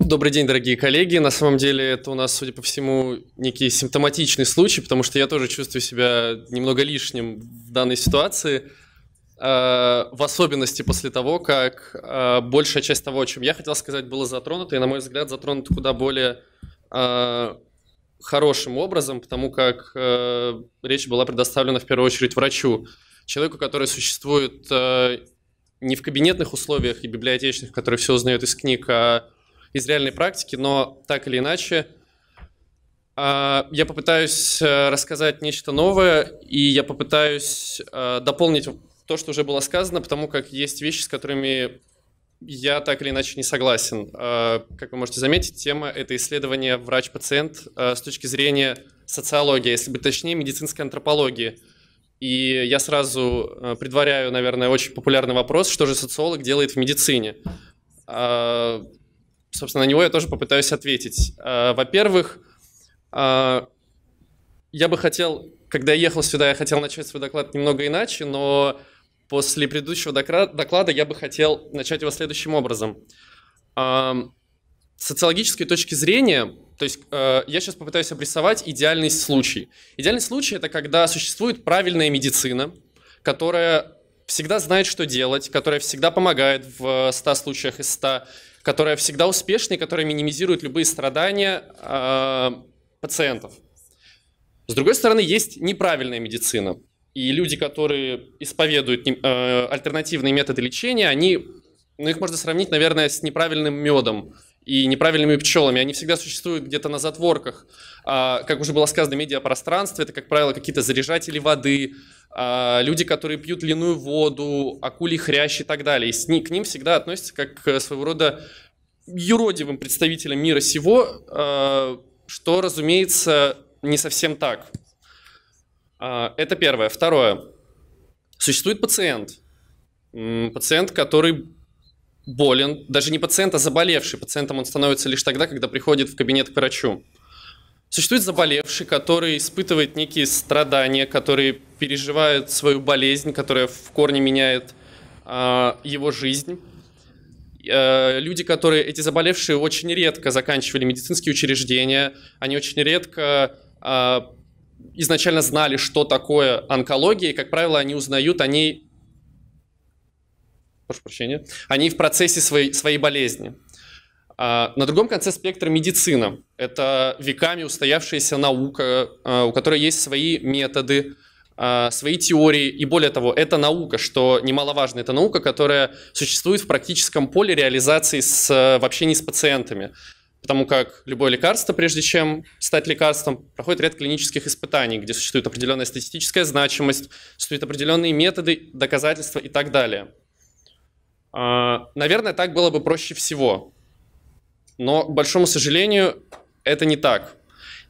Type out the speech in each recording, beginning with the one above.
Добрый день, дорогие коллеги. На самом деле это у нас, судя по всему, некий симптоматичный случай, потому что я тоже чувствую себя немного лишним в данной ситуации, э, в особенности после того, как э, большая часть того, о чем я хотел сказать, была затронута и, на мой взгляд, затронута куда более э, хорошим образом, потому как речь была предоставлена в первую очередь врачу, человеку, который существует не в кабинетных условиях и библиотечных, который все узнает из книг, а из реальной практики, но так или иначе а, я попытаюсь э, рассказать нечто новое, и я попытаюсь э, дополнить то, что уже было сказано, потому как есть вещи, с которыми я так или иначе не согласен. А, как вы можете заметить, тема — это исследование врач-пациент э, с точки зрения социологии, если быть точнее, медицинской антропологии. И я сразу предваряю, наверное, очень популярный вопрос, что же социолог делает в медицине. А, собственно, на него я тоже попытаюсь ответить. А, во-первых, а, я бы хотел, когда я ехал сюда, я хотел начать свой доклад немного иначе, но после предыдущего доклада я бы хотел начать его следующим образом. А, с социологической точки зрения, то есть я сейчас попытаюсь обрисовать идеальный случай. Идеальный случай – это когда существует правильная медицина, которая всегда знает, что делать, которая всегда помогает в 100 случаях из 100, которая всегда успешна и которая минимизирует любые страдания э, пациентов. С другой стороны, есть неправильная медицина. И люди, которые исповедуют э, альтернативные методы лечения, они, ну, их можно сравнить, наверное, с неправильным медом и неправильными пчелами. Они всегда существуют где-то на затворках. А, как уже было сказано, медиапространство — это, как правило, какие-то заряжатели воды, а, люди, которые пьют льняную воду, акулий хрящ и так далее. И к ним всегда относятся как к своего рода юродивым представителям мира сего, а, что, разумеется, не совсем так. это первое. Второе. Существует пациент. Пациент, который болен, даже не пациент, а заболевший. Пациентом он становится лишь тогда, когда приходит в кабинет к врачу. Существует заболевший, который испытывает некие страдания, который переживает свою болезнь, которая в корне меняет э, его жизнь. Э, люди, которые эти заболевшие очень редко заканчивали медицинские учреждения, они очень редко э, изначально знали, что такое онкология, и, как правило, они узнают о ней прошу прощения, они в процессе своей, своей болезни. А, на другом конце спектра медицина. Это веками устоявшаяся наука, а, у которой есть свои методы, а, свои теории. И более того, это наука, что немаловажно, это наука, которая существует в практическом поле реализации с, в общении с пациентами. Потому как любое лекарство, прежде чем стать лекарством, проходит ряд клинических испытаний, где существует определенная статистическая значимость, существуют определенные методы, доказательства и так далее. А, наверное, так было бы проще всего. Но, к большому сожалению, это не так.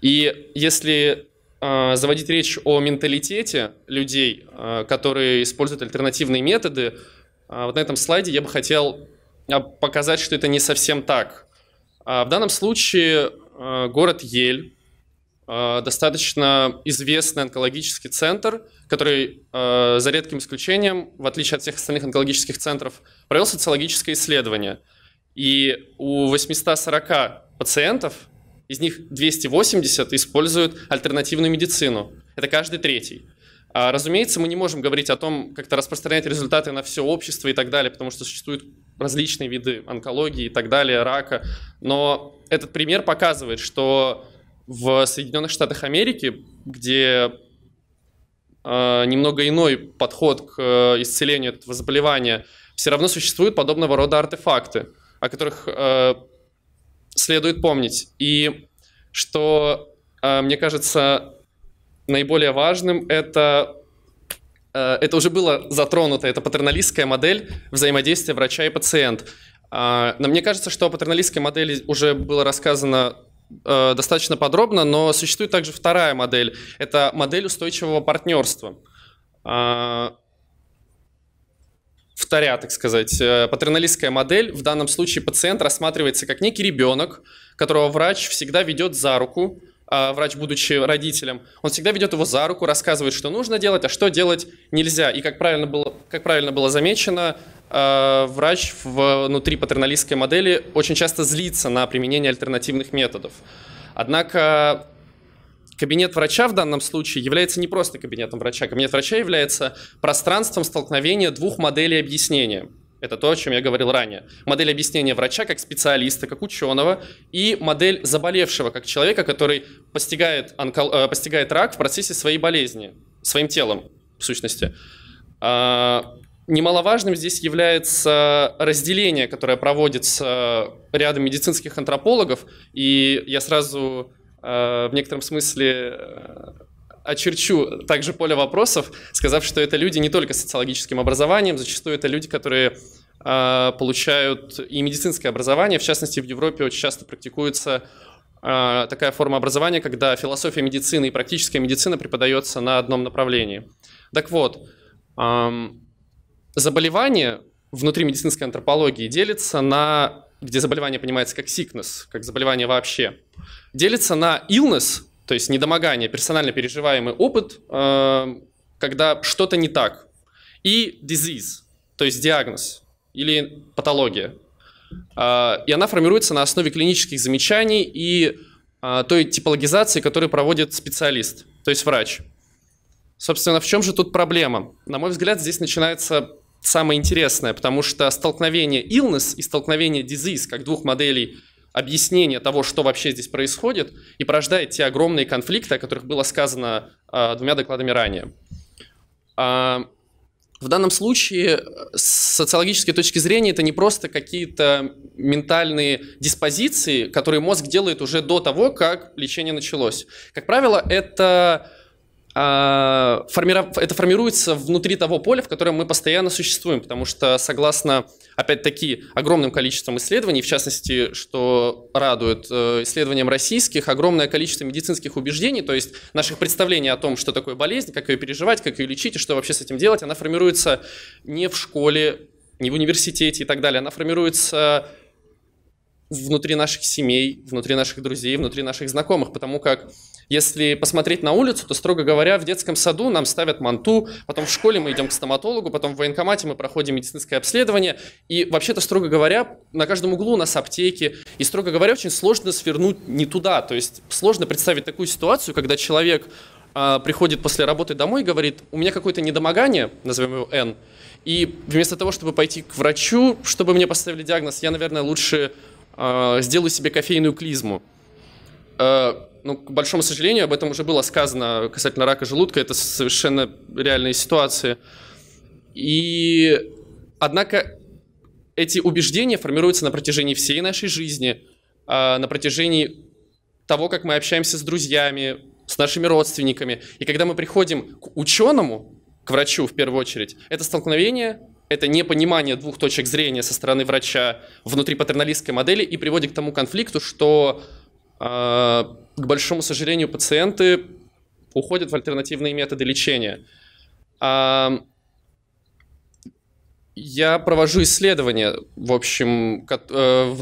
И если а, заводить речь о менталитете людей, а, которые используют альтернативные методы, вот на этом слайде я бы хотел показать, что это не совсем так. в данном случае город Ель Э, достаточно известный онкологический центр, который, э, за редким исключением, в отличие от всех остальных онкологических центров, провел социологическое исследование. И у 840 пациентов, из них 280 используют альтернативную медицину. Это каждый третий. А, разумеется, мы не можем говорить о том, как-то распространять результаты на все общество и так далее, потому что существуют различные виды онкологии и так далее, рака. Но этот пример показывает, что в Соединенных Штатах Америки, где э, немного иной подход к э, исцелению этого заболевания, все равно существуют подобного рода артефакты, о которых э, следует помнить. И что, э, мне кажется, наиболее важным это э, это уже было затронуто, это патерналистская модель взаимодействия врача и пациент. Э, а, но мне кажется, что о патерналистской модели уже было рассказано э, достаточно подробно, но существует также вторая модель. Это модель устойчивого партнерства. Э, вторя, так сказать, э, патерналистская модель. В данном случае пациент рассматривается как некий ребенок, которого врач всегда ведет за руку, а врач, будучи родителем, он всегда ведет его за руку, рассказывает, что нужно делать, а что делать нельзя. И как правильно было, как правильно было замечено, Э, врач внутри патерналистской модели очень часто злится на применение альтернативных методов. Однако кабинет врача в данном случае является не просто кабинетом врача. Кабинет врача является пространством столкновения двух моделей объяснения. Это то, о чем я говорил ранее. Модель объяснения врача как специалиста, как ученого, и модель заболевшего как человека, который постигает, онкол... Э, постигает рак в процессе своей болезни, своим телом, в сущности. Э, Немаловажным здесь является разделение, которое проводится рядом медицинских антропологов, и я сразу э, в некотором смысле э, очерчу также поле вопросов, сказав, что это люди не только с социологическим образованием, зачастую это люди, которые э, получают и медицинское образование, в частности, в Европе очень часто практикуется такая форма образования, когда философия медицины и практическая медицина преподается на одном направлении. Так вот, Заболевание внутри медицинской антропологии делится на, где заболевание понимается как sickness, как заболевание вообще, делится на illness, то есть недомогание, персонально переживаемый опыт, эм, когда что-то не так, и disease, то есть диагноз или патология. А, и она формируется на основе клинических замечаний и а, той типологизации, которую проводит специалист, то есть врач. Собственно, в чем же тут проблема? На мой взгляд, здесь начинается самое интересное, потому что столкновение illness и столкновение disease, как двух моделей объяснения того, что вообще здесь происходит, и порождает те огромные конфликты, о которых было сказано э, двумя докладами ранее. А, в данном случае э, с социологической точки зрения это не просто какие-то ментальные диспозиции, которые мозг делает уже до того, как лечение началось. Как правило, это а, это формируется внутри того поля, в котором мы постоянно существуем, потому что согласно, опять-таки, огромным количеством исследований, в частности, что радует э, исследованиям российских, огромное количество медицинских убеждений, то есть наших представлений о том, что такое болезнь, как ее переживать, как ее лечить и что вообще с этим делать, она формируется не в школе, не в университете и так далее, она формируется внутри наших семей, внутри наших друзей, внутри наших знакомых, потому как если посмотреть на улицу, то, строго говоря, в детском саду нам ставят манту, потом в школе мы идем к стоматологу, потом в военкомате мы проходим медицинское обследование. И вообще-то, строго говоря, на каждом углу у нас аптеки. И, строго говоря, очень сложно свернуть не туда. То есть сложно представить такую ситуацию, когда человек э, приходит после работы домой и говорит, у меня какое-то недомогание, назовем его Н, и вместо того, чтобы пойти к врачу, чтобы мне поставили диагноз, я, наверное, лучше э, сделаю себе кофейную клизму. Э, ну, к большому сожалению, об этом уже было сказано касательно рака желудка, это совершенно реальные ситуации. И, однако, эти убеждения формируются на протяжении всей нашей жизни, а, на протяжении того, как мы общаемся с друзьями, с нашими родственниками. И когда мы приходим к ученому, к врачу в первую очередь, это столкновение, это непонимание двух точек зрения со стороны врача внутри патерналистской модели и приводит к тому конфликту, что а, к большому сожалению, пациенты уходят в альтернативные методы лечения. А, я провожу исследование, в общем, э,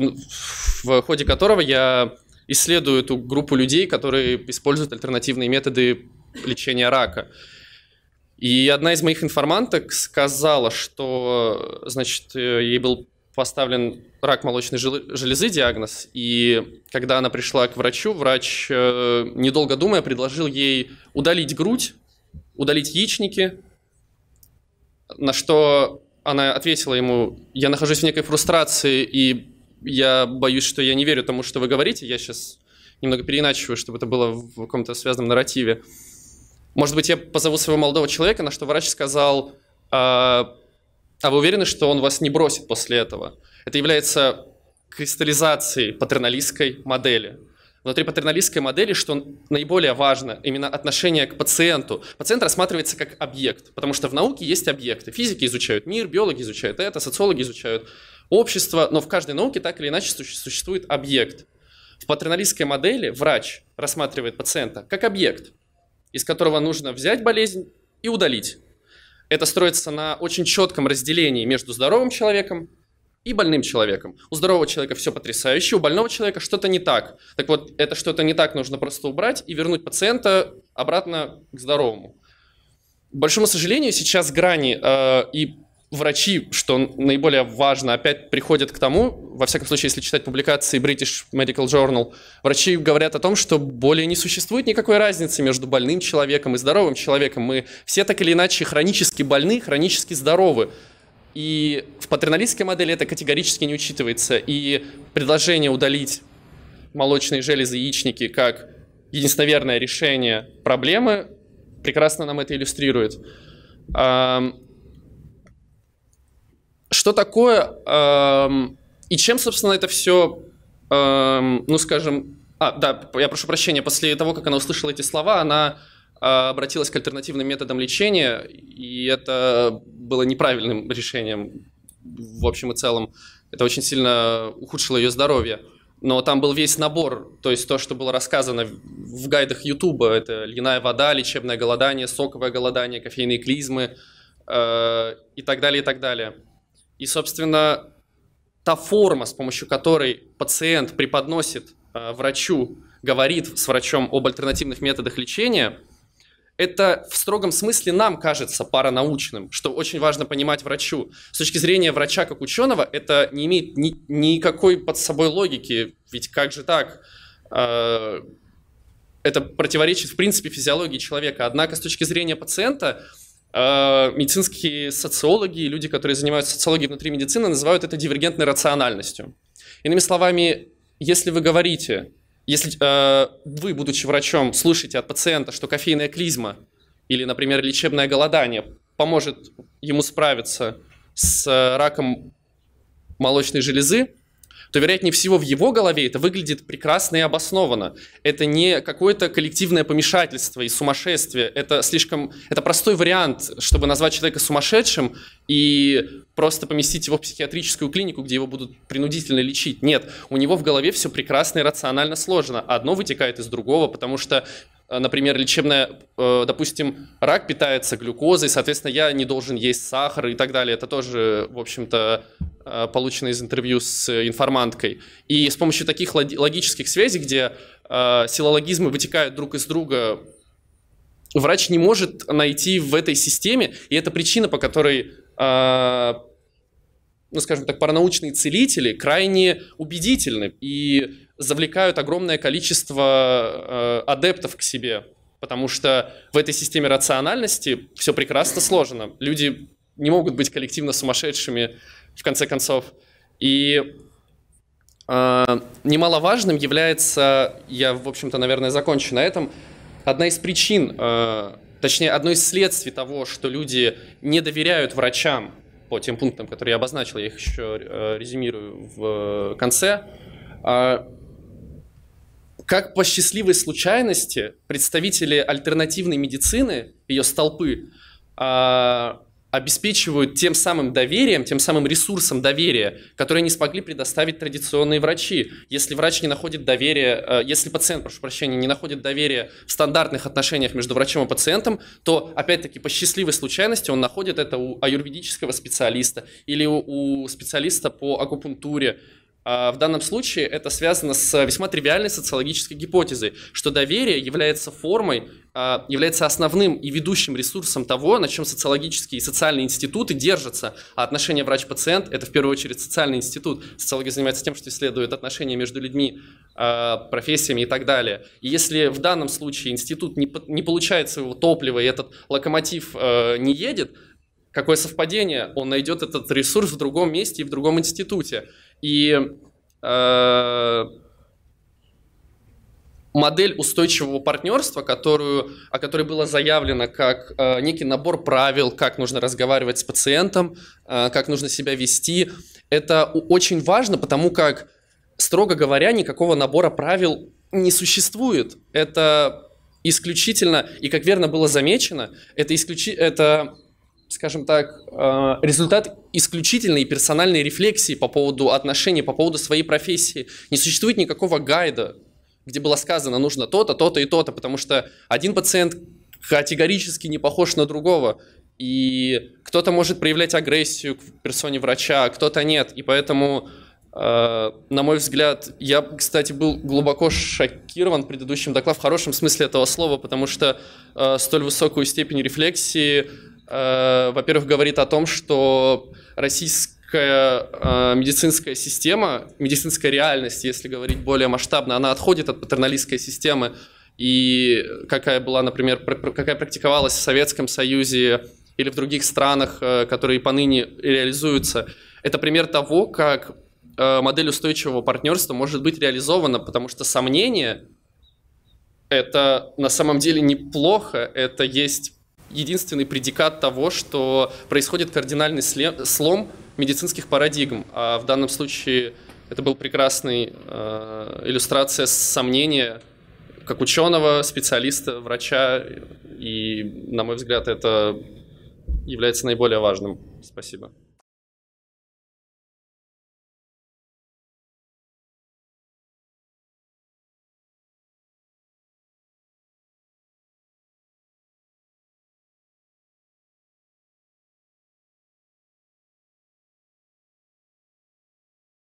в ходе которого я исследую эту группу людей, которые используют альтернативные методы лечения рака. И одна из моих информанток сказала, что, значит, э, ей был поставлен рак молочной железы диагноз, и когда она пришла к врачу, врач, э, недолго думая, предложил ей удалить грудь, удалить яичники, на что она ответила ему, я нахожусь в некой фрустрации, и я боюсь, что я не верю тому, что вы говорите, я сейчас немного переиначиваю, чтобы это было в каком-то связанном нарративе. Может быть, я позову своего молодого человека, на что врач сказал, а, а вы уверены, что он вас не бросит после этого? Это является кристаллизацией патерналистской модели. Внутри патерналистской модели, что наиболее важно, именно отношение к пациенту. Пациент рассматривается как объект, потому что в науке есть объекты. Физики изучают мир, биологи изучают это, социологи изучают общество, но в каждой науке так или иначе существует объект. В патерналистской модели врач рассматривает пациента как объект, из которого нужно взять болезнь и удалить. Это строится на очень четком разделении между здоровым человеком и больным человеком. У здорового человека все потрясающе, у больного человека что-то не так. Так вот, это что-то не так нужно просто убрать и вернуть пациента обратно к здоровому. К большому сожалению, сейчас грани э, и врачи, что наиболее важно, опять приходят к тому, во всяком случае, если читать публикации British Medical Journal, врачи говорят о том, что более не существует никакой разницы между больным человеком и здоровым человеком. Мы все так или иначе хронически больны, хронически здоровы. И в патерналистской модели это категорически не учитывается. И предложение удалить молочные железы яичники как единственное решение проблемы прекрасно нам это иллюстрирует. Что такое и чем, собственно, это все, ну, скажем, а, да, я прошу прощения, после того, как она услышала эти слова, она Э, обратилась к альтернативным методам лечения, и это было неправильным решением в общем и целом. Это очень сильно ухудшило ее здоровье. Но там был весь набор, то есть то, что было рассказано в гайдах Ютуба, это льняная вода, лечебное голодание, соковое голодание, кофейные клизмы э, и так далее, и так далее. И, собственно, та форма, с помощью которой пациент преподносит э, врачу, говорит с врачом об альтернативных методах лечения – это в строгом смысле нам кажется паранаучным, что очень важно понимать врачу. С точки зрения врача как ученого это не имеет ни, никакой под собой логики, ведь как же так? А, это противоречит, в принципе, физиологии человека. Однако с точки зрения пациента а, медицинские социологи и люди, которые занимаются социологией внутри медицины, называют это дивергентной рациональностью. Иными словами, если вы говорите, если э, вы, будучи врачом, слышите от пациента, что кофейная клизма или, например, лечебное голодание поможет ему справиться с э, раком молочной железы, то, вероятнее всего, в его голове это выглядит прекрасно и обоснованно. Это не какое-то коллективное помешательство и сумасшествие. Это слишком... Это простой вариант, чтобы назвать человека сумасшедшим и просто поместить его в психиатрическую клинику, где его будут принудительно лечить. Нет, у него в голове все прекрасно и рационально сложено. Одно вытекает из другого, потому что Э, например, лечебная, э, допустим, рак питается глюкозой, соответственно, я не должен есть сахар и так далее. Это тоже, в общем-то, э, получено из интервью с информанткой. И с помощью таких логических связей, где силологизмы вытекают друг из друга, врач не может найти в этой системе, и это причина, по которой ну, скажем так, паранаучные целители крайне убедительны. И завлекают огромное количество э, адептов к себе, потому что в этой системе рациональности все прекрасно сложено. Люди не могут быть коллективно сумасшедшими, в конце концов. И э, немаловажным является, я, в общем-то, наверное, закончу на этом, одна из причин, э, точнее, одно из следствий того, что люди не доверяют врачам по тем пунктам, которые я обозначил, я их еще э, резюмирую в конце, а как по счастливой случайности представители альтернативной медицины, ее столпы, а, обеспечивают тем самым доверием, тем самым ресурсом доверия, который не смогли предоставить традиционные врачи. Если врач не находит доверия, э, если пациент, прошу прощения, не находит доверия в стандартных отношениях между врачом и пациентом, то, опять-таки, по счастливой случайности он находит это у аюрведического специалиста или у специалиста по акупунктуре, а в данном случае это связано с весьма тривиальной социологической гипотезой, что доверие является формой, а, является основным и ведущим ресурсом того, на чем социологические и социальные институты держатся. А отношение врач-пациент – это в первую очередь социальный институт. Социология занимается тем, что исследует отношения между людьми, а, профессиями и так далее. И если в данном случае институт не получает своего топлива и этот локомотив не едет, какое совпадение, он найдет этот ресурс в другом месте и в другом институте и э, модель устойчивого партнерства, которую, о которой было заявлено как э, некий набор правил, как нужно разговаривать с пациентом, э, как нужно себя вести, это очень важно, потому как, строго говоря, никакого набора правил не существует. Это исключительно, и как верно было замечено, это, исключи, это скажем так, э, результат исключительной персональной рефлексии по поводу отношений, по поводу своей профессии. Не существует никакого гайда, где было сказано, нужно то-то, то-то и то-то, потому что один пациент категорически не похож на другого. И кто-то может проявлять агрессию к персоне врача, а кто-то нет. И поэтому, э, на мой взгляд, я, кстати, был глубоко шокирован предыдущим докладом в хорошем смысле этого слова, потому что э, столь высокую степень рефлексии Э, во-первых, говорит о том, что российская э, медицинская система, медицинская реальность, если говорить более масштабно, она отходит от патерналистской системы и какая была, например, какая практиковалась в Советском Союзе или в других странах, э, которые поныне реализуются. Это пример того, как модель устойчивого партнерства может быть реализована, потому что сомнение это на самом деле неплохо, это есть единственный предикат того, что происходит кардинальный слом медицинских парадигм. А в данном случае это был прекрасный э, иллюстрация сомнения как ученого, специалиста, врача. И, на мой взгляд, это является наиболее важным. Спасибо.